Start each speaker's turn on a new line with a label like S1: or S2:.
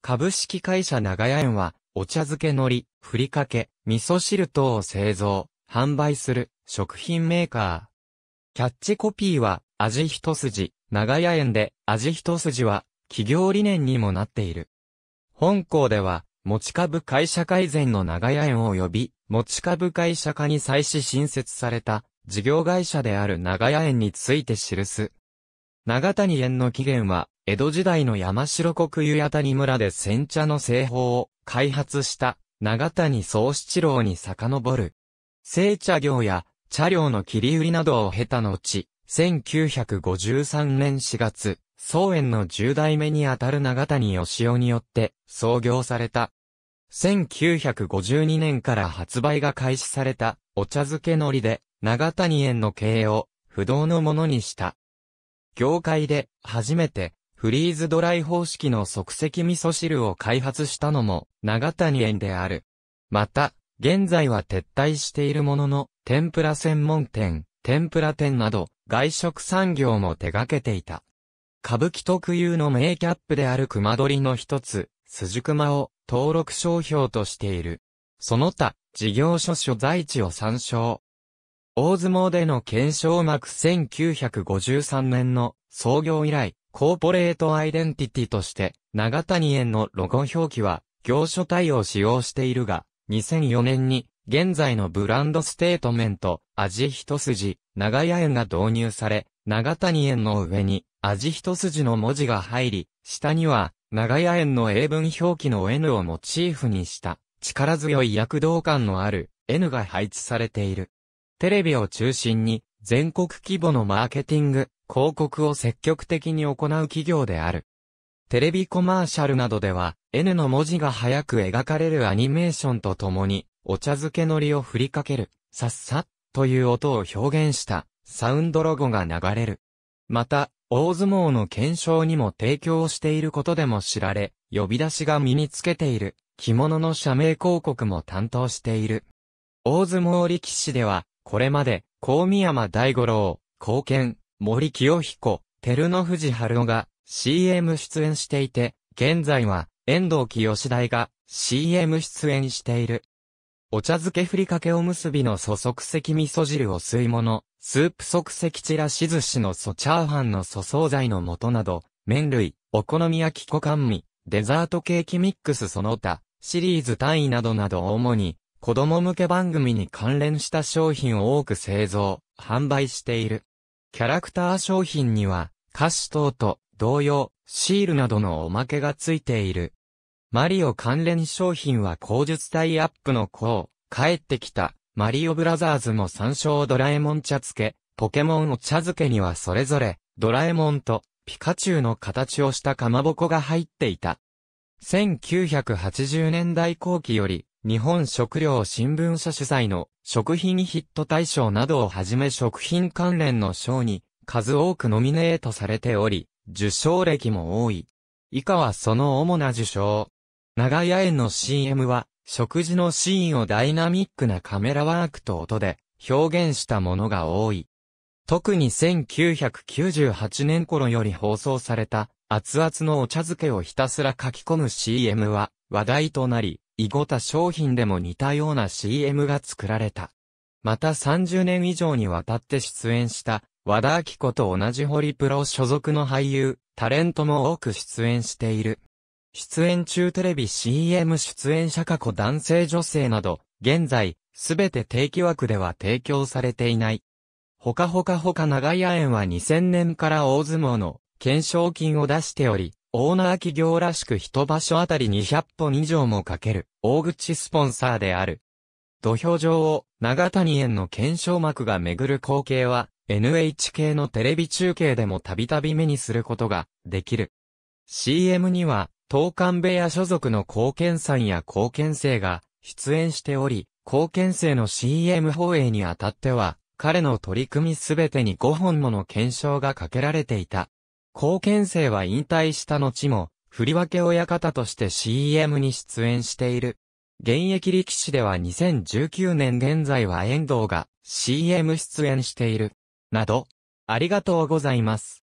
S1: 株式会社長屋園は、お茶漬け海苔、ふりかけ、味噌汁等を製造、販売する食品メーカー。キャッチコピーは、味一筋、長屋園で、味一筋は、企業理念にもなっている。本校では、持ち株会社改善の長屋園及び、持ち株会社化に際し新設された、事業会社である長屋園について記す。長谷園の起源は、江戸時代の山城国湯谷村で煎茶の製法を開発した長谷宗七郎に遡る。製茶業や茶寮の切り売りなどを経た後、1953年4月、宗園の10代目にあたる長谷義雄によって創業された。1952年から発売が開始されたお茶漬け海苔で長谷園の経営を不動のものにした。業界で初めてフリーズドライ方式の即席味噌汁を開発したのも、長谷園である。また、現在は撤退しているものの、天ぷら専門店、天ぷら店など、外食産業も手掛けていた。歌舞伎特有の名キャップである熊取の一つ、鈴熊を登録商標としている。その他、事業所所在地を参照。大相撲での検証幕1953年の創業以来、コーポレートアイデンティティとして、長谷園のロゴ表記は、業所体を使用しているが、2004年に、現在のブランドステートメント、味一筋、長屋園が導入され、長谷園の上に、味一筋の文字が入り、下には、長屋園の英文表記の N をモチーフにした、力強い躍動感のある N が配置されている。テレビを中心に、全国規模のマーケティング、広告を積極的に行う企業である。テレビコマーシャルなどでは、N の文字が早く描かれるアニメーションとともに、お茶漬けのりを振りかける、さっさ、という音を表現した、サウンドロゴが流れる。また、大相撲の検証にも提供していることでも知られ、呼び出しが身につけている、着物の社名広告も担当している。大相撲力士では、これまで、高宮山大五郎、貢献、森清彦、照ノ富士春夫が CM 出演していて、現在は遠藤清大が CM 出演している。お茶漬けふりかけおむすびの素即席味噌汁を吸い物、スープ即席ちらし寿司の素チャーハンの素惣菜の素など、麺類、お好み焼き小甘味、デザートケーキミックスその他、シリーズ単位などなど主に、子供向け番組に関連した商品を多く製造、販売している。キャラクター商品には、歌詞等と同様、シールなどのおまけがついている。マリオ関連商品は口述体アップのう、帰ってきた、マリオブラザーズも参照ドラえもん茶漬け、ポケモンお茶漬けにはそれぞれ、ドラえもんと、ピカチュウの形をしたかまぼこが入っていた。1980年代後期より、日本食料新聞社主催の食品ヒット大賞などをはじめ食品関連の賞に数多くノミネートされており、受賞歴も多い。以下はその主な受賞。長屋園の CM は、食事のシーンをダイナミックなカメラワークと音で表現したものが多い。特に1998年頃より放送された熱々のお茶漬けをひたすら書き込む CM は話題となり、イゴタ商品でも似たような CM が作られた。また30年以上にわたって出演した和田明子と同じホリプロ所属の俳優、タレントも多く出演している。出演中テレビ CM 出演者過去男性女性など、現在、すべて定期枠では提供されていない。ほかほかほか長屋園は2000年から大相撲の懸賞金を出しており、オーナー企業らしく一場所あたり200本以上もかける、大口スポンサーである。土俵上を、長谷園の検証幕が巡る光景は、NHK のテレビ中継でもたびたび目にすることが、できる。CM には、東館部屋所属の貢献さんや貢献生が、出演しており、貢献生の CM 放映にあたっては、彼の取り組みすべてに5本もの検証がかけられていた。後見生は引退した後も、振り分け親方として CM に出演している。現役力士では2019年現在は遠藤が CM 出演している。など、ありがとうございます。